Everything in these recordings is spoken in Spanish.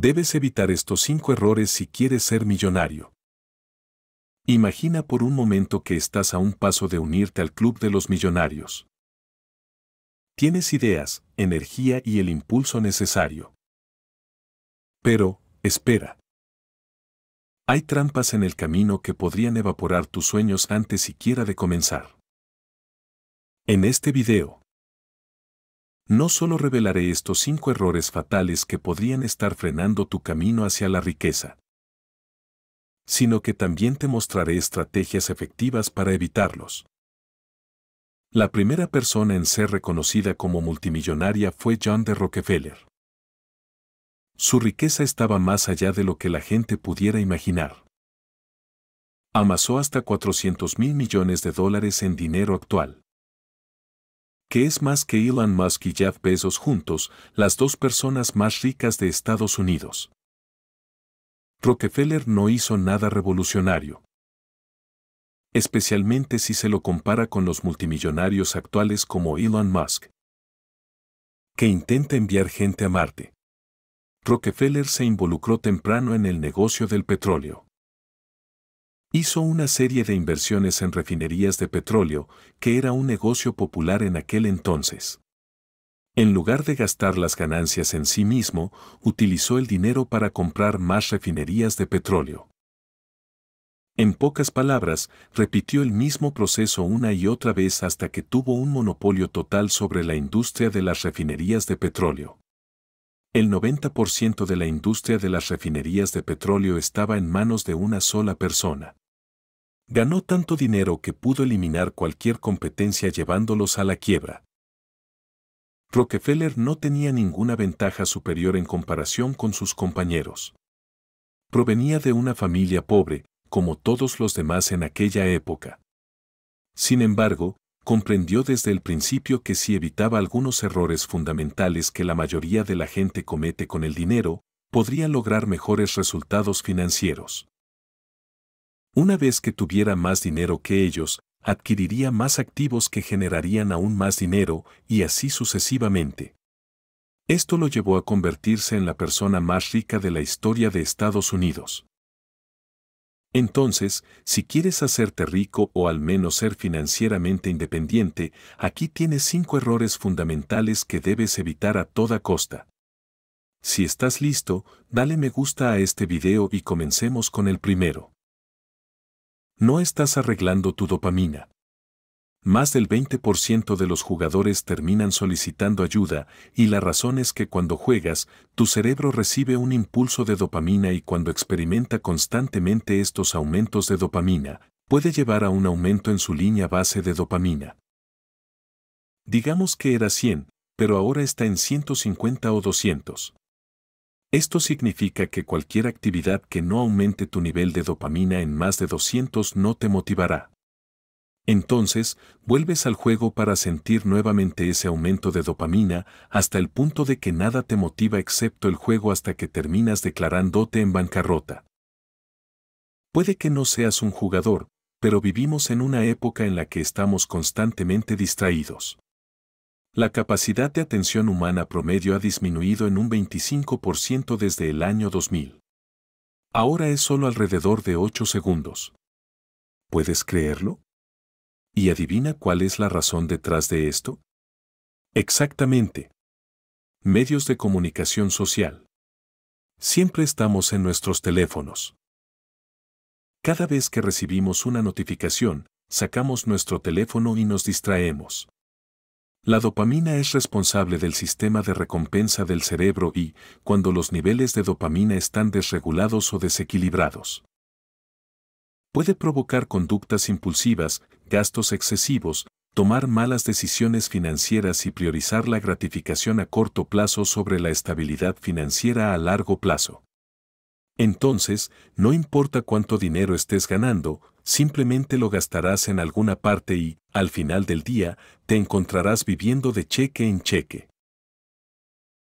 Debes evitar estos cinco errores si quieres ser millonario. Imagina por un momento que estás a un paso de unirte al Club de los Millonarios. Tienes ideas, energía y el impulso necesario. Pero, espera. Hay trampas en el camino que podrían evaporar tus sueños antes siquiera de comenzar. En este video, no solo revelaré estos cinco errores fatales que podrían estar frenando tu camino hacia la riqueza, sino que también te mostraré estrategias efectivas para evitarlos. La primera persona en ser reconocida como multimillonaria fue John de Rockefeller. Su riqueza estaba más allá de lo que la gente pudiera imaginar. Amasó hasta 400 mil millones de dólares en dinero actual que es más que Elon Musk y Jeff Bezos juntos, las dos personas más ricas de Estados Unidos. Rockefeller no hizo nada revolucionario. Especialmente si se lo compara con los multimillonarios actuales como Elon Musk, que intenta enviar gente a Marte. Rockefeller se involucró temprano en el negocio del petróleo. Hizo una serie de inversiones en refinerías de petróleo, que era un negocio popular en aquel entonces. En lugar de gastar las ganancias en sí mismo, utilizó el dinero para comprar más refinerías de petróleo. En pocas palabras, repitió el mismo proceso una y otra vez hasta que tuvo un monopolio total sobre la industria de las refinerías de petróleo. El 90% de la industria de las refinerías de petróleo estaba en manos de una sola persona ganó tanto dinero que pudo eliminar cualquier competencia llevándolos a la quiebra. Rockefeller no tenía ninguna ventaja superior en comparación con sus compañeros. Provenía de una familia pobre, como todos los demás en aquella época. Sin embargo, comprendió desde el principio que si evitaba algunos errores fundamentales que la mayoría de la gente comete con el dinero, podría lograr mejores resultados financieros. Una vez que tuviera más dinero que ellos, adquiriría más activos que generarían aún más dinero y así sucesivamente. Esto lo llevó a convertirse en la persona más rica de la historia de Estados Unidos. Entonces, si quieres hacerte rico o al menos ser financieramente independiente, aquí tienes cinco errores fundamentales que debes evitar a toda costa. Si estás listo, dale me gusta a este video y comencemos con el primero no estás arreglando tu dopamina. Más del 20% de los jugadores terminan solicitando ayuda y la razón es que cuando juegas, tu cerebro recibe un impulso de dopamina y cuando experimenta constantemente estos aumentos de dopamina, puede llevar a un aumento en su línea base de dopamina. Digamos que era 100, pero ahora está en 150 o 200. Esto significa que cualquier actividad que no aumente tu nivel de dopamina en más de 200 no te motivará. Entonces, vuelves al juego para sentir nuevamente ese aumento de dopamina hasta el punto de que nada te motiva excepto el juego hasta que terminas declarándote en bancarrota. Puede que no seas un jugador, pero vivimos en una época en la que estamos constantemente distraídos. La capacidad de atención humana promedio ha disminuido en un 25% desde el año 2000. Ahora es solo alrededor de 8 segundos. ¿Puedes creerlo? ¿Y adivina cuál es la razón detrás de esto? Exactamente. Medios de comunicación social. Siempre estamos en nuestros teléfonos. Cada vez que recibimos una notificación, sacamos nuestro teléfono y nos distraemos. La dopamina es responsable del sistema de recompensa del cerebro y, cuando los niveles de dopamina están desregulados o desequilibrados, puede provocar conductas impulsivas, gastos excesivos, tomar malas decisiones financieras y priorizar la gratificación a corto plazo sobre la estabilidad financiera a largo plazo. Entonces, no importa cuánto dinero estés ganando, simplemente lo gastarás en alguna parte y, al final del día, te encontrarás viviendo de cheque en cheque.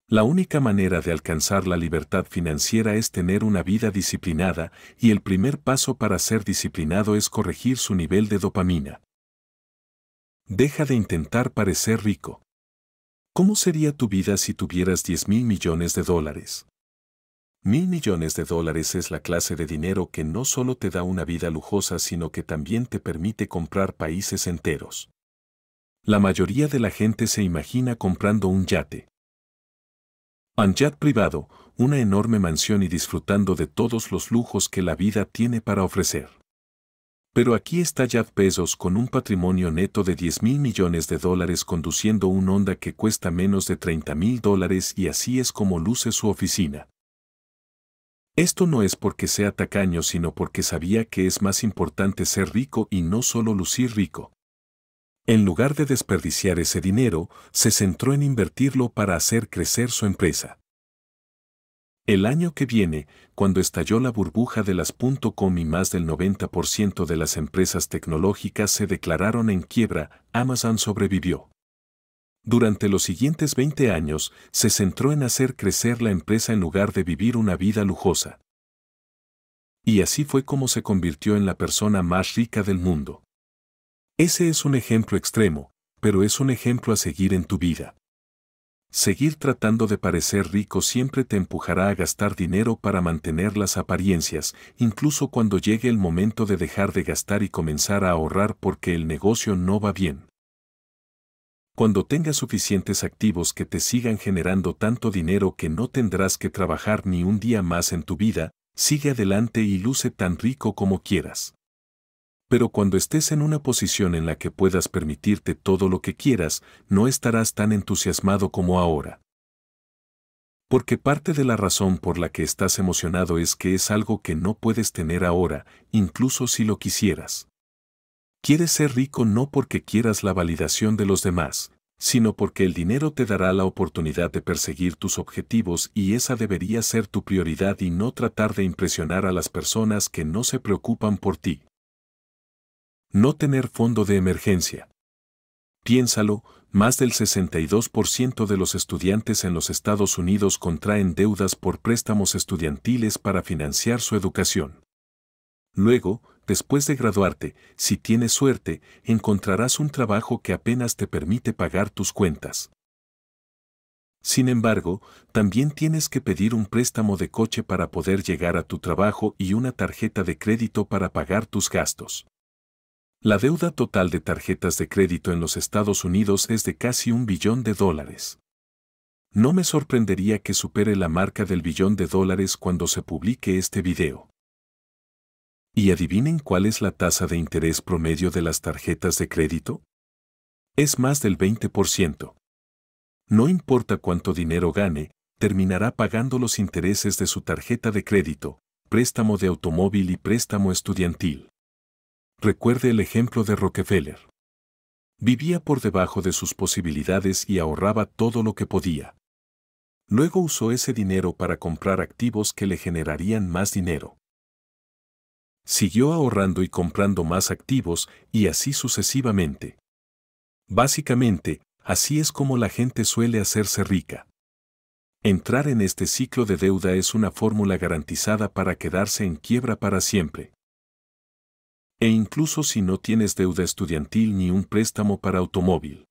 La única manera de alcanzar la libertad financiera es tener una vida disciplinada y el primer paso para ser disciplinado es corregir su nivel de dopamina. Deja de intentar parecer rico. ¿Cómo sería tu vida si tuvieras 10 mil millones de dólares? Mil millones de dólares es la clase de dinero que no solo te da una vida lujosa, sino que también te permite comprar países enteros. La mayoría de la gente se imagina comprando un yate. Un yate privado, una enorme mansión y disfrutando de todos los lujos que la vida tiene para ofrecer. Pero aquí está Jeff Peso's con un patrimonio neto de 10 mil millones de dólares conduciendo un Honda que cuesta menos de 30 mil dólares y así es como luce su oficina. Esto no es porque sea tacaño, sino porque sabía que es más importante ser rico y no solo lucir rico. En lugar de desperdiciar ese dinero, se centró en invertirlo para hacer crecer su empresa. El año que viene, cuando estalló la burbuja de las .com y más del 90% de las empresas tecnológicas se declararon en quiebra, Amazon sobrevivió. Durante los siguientes 20 años, se centró en hacer crecer la empresa en lugar de vivir una vida lujosa. Y así fue como se convirtió en la persona más rica del mundo. Ese es un ejemplo extremo, pero es un ejemplo a seguir en tu vida. Seguir tratando de parecer rico siempre te empujará a gastar dinero para mantener las apariencias, incluso cuando llegue el momento de dejar de gastar y comenzar a ahorrar porque el negocio no va bien cuando tengas suficientes activos que te sigan generando tanto dinero que no tendrás que trabajar ni un día más en tu vida, sigue adelante y luce tan rico como quieras. Pero cuando estés en una posición en la que puedas permitirte todo lo que quieras, no estarás tan entusiasmado como ahora. Porque parte de la razón por la que estás emocionado es que es algo que no puedes tener ahora, incluso si lo quisieras. Quieres ser rico no porque quieras la validación de los demás, sino porque el dinero te dará la oportunidad de perseguir tus objetivos y esa debería ser tu prioridad y no tratar de impresionar a las personas que no se preocupan por ti. No tener fondo de emergencia. Piénsalo, más del 62% de los estudiantes en los Estados Unidos contraen deudas por préstamos estudiantiles para financiar su educación. Luego, después de graduarte, si tienes suerte, encontrarás un trabajo que apenas te permite pagar tus cuentas. Sin embargo, también tienes que pedir un préstamo de coche para poder llegar a tu trabajo y una tarjeta de crédito para pagar tus gastos. La deuda total de tarjetas de crédito en los Estados Unidos es de casi un billón de dólares. No me sorprendería que supere la marca del billón de dólares cuando se publique este video. ¿Y adivinen cuál es la tasa de interés promedio de las tarjetas de crédito? Es más del 20%. No importa cuánto dinero gane, terminará pagando los intereses de su tarjeta de crédito, préstamo de automóvil y préstamo estudiantil. Recuerde el ejemplo de Rockefeller. Vivía por debajo de sus posibilidades y ahorraba todo lo que podía. Luego usó ese dinero para comprar activos que le generarían más dinero. Siguió ahorrando y comprando más activos y así sucesivamente. Básicamente, así es como la gente suele hacerse rica. Entrar en este ciclo de deuda es una fórmula garantizada para quedarse en quiebra para siempre. E incluso si no tienes deuda estudiantil ni un préstamo para automóvil.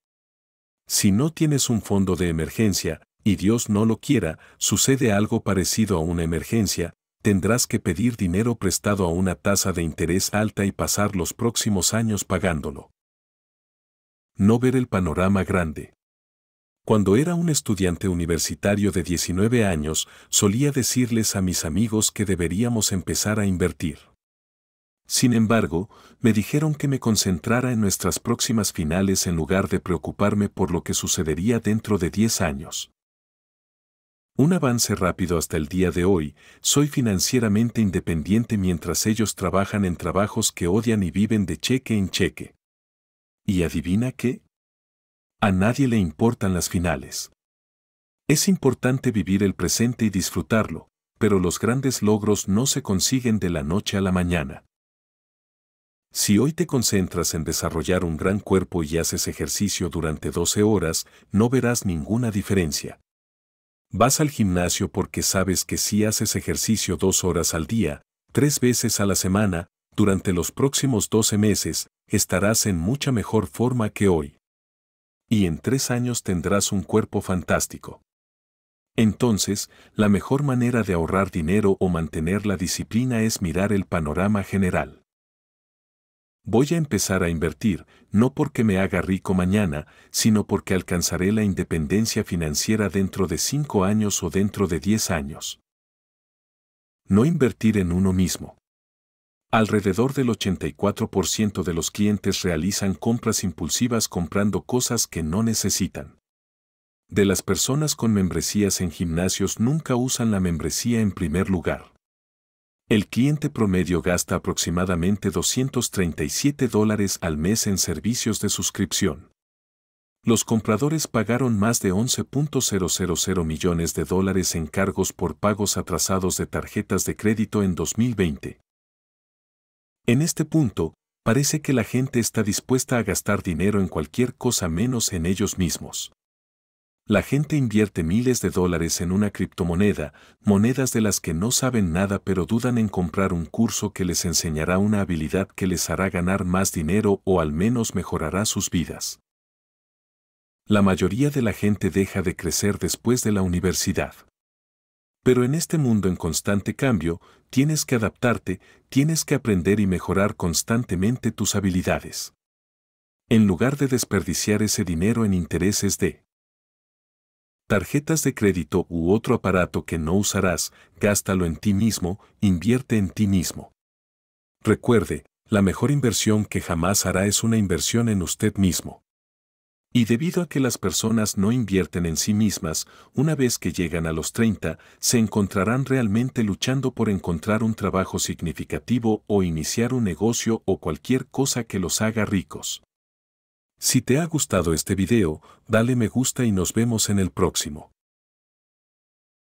Si no tienes un fondo de emergencia, y Dios no lo quiera, sucede algo parecido a una emergencia, tendrás que pedir dinero prestado a una tasa de interés alta y pasar los próximos años pagándolo. No ver el panorama grande. Cuando era un estudiante universitario de 19 años, solía decirles a mis amigos que deberíamos empezar a invertir. Sin embargo, me dijeron que me concentrara en nuestras próximas finales en lugar de preocuparme por lo que sucedería dentro de 10 años. Un avance rápido hasta el día de hoy, soy financieramente independiente mientras ellos trabajan en trabajos que odian y viven de cheque en cheque. ¿Y adivina qué? A nadie le importan las finales. Es importante vivir el presente y disfrutarlo, pero los grandes logros no se consiguen de la noche a la mañana. Si hoy te concentras en desarrollar un gran cuerpo y haces ejercicio durante 12 horas, no verás ninguna diferencia. Vas al gimnasio porque sabes que si haces ejercicio dos horas al día, tres veces a la semana, durante los próximos 12 meses, estarás en mucha mejor forma que hoy. Y en tres años tendrás un cuerpo fantástico. Entonces, la mejor manera de ahorrar dinero o mantener la disciplina es mirar el panorama general voy a empezar a invertir, no porque me haga rico mañana, sino porque alcanzaré la independencia financiera dentro de 5 años o dentro de 10 años. No invertir en uno mismo. Alrededor del 84% de los clientes realizan compras impulsivas comprando cosas que no necesitan. De las personas con membresías en gimnasios nunca usan la membresía en primer lugar. El cliente promedio gasta aproximadamente 237 dólares al mes en servicios de suscripción. Los compradores pagaron más de 11.000 millones de dólares en cargos por pagos atrasados de tarjetas de crédito en 2020. En este punto, parece que la gente está dispuesta a gastar dinero en cualquier cosa menos en ellos mismos. La gente invierte miles de dólares en una criptomoneda, monedas de las que no saben nada pero dudan en comprar un curso que les enseñará una habilidad que les hará ganar más dinero o al menos mejorará sus vidas. La mayoría de la gente deja de crecer después de la universidad. Pero en este mundo en constante cambio, tienes que adaptarte, tienes que aprender y mejorar constantemente tus habilidades. En lugar de desperdiciar ese dinero en intereses de tarjetas de crédito u otro aparato que no usarás, gástalo en ti mismo, invierte en ti mismo. Recuerde, la mejor inversión que jamás hará es una inversión en usted mismo. Y debido a que las personas no invierten en sí mismas, una vez que llegan a los 30, se encontrarán realmente luchando por encontrar un trabajo significativo o iniciar un negocio o cualquier cosa que los haga ricos. Si te ha gustado este video, dale me gusta y nos vemos en el próximo.